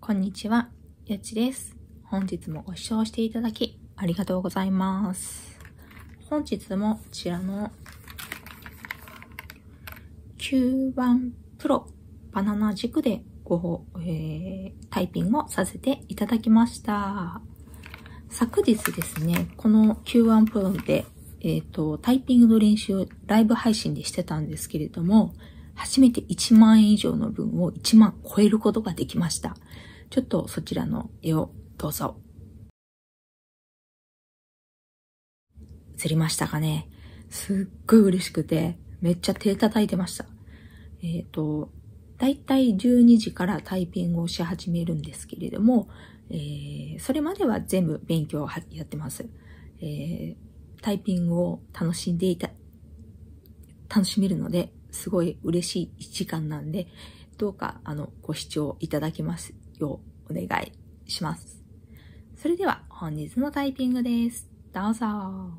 こんにちは、ゆちです。本日もご視聴していただきありがとうございます。本日もこちらの9番プロバナナ軸でご、えー、タイピングをさせていただきました。昨日ですね、この Q1 プロで、えっ、ー、と、タイピングの練習ライブ配信でしてたんですけれども、初めて1万円以上の分を1万超えることができました。ちょっとそちらの絵をどうぞ。映りましたかねすっごい嬉しくて、めっちゃ手叩いてました。えっ、ー、と、だいたい12時からタイピングをし始めるんですけれども、えー、それまでは全部勉強をやってます。えー、タイピングを楽しんでいた、楽しめるので、すごい嬉しい時間なんで、どうか、あの、ご視聴いただけますようお願いします。それでは本日のタイピングです。どうぞ。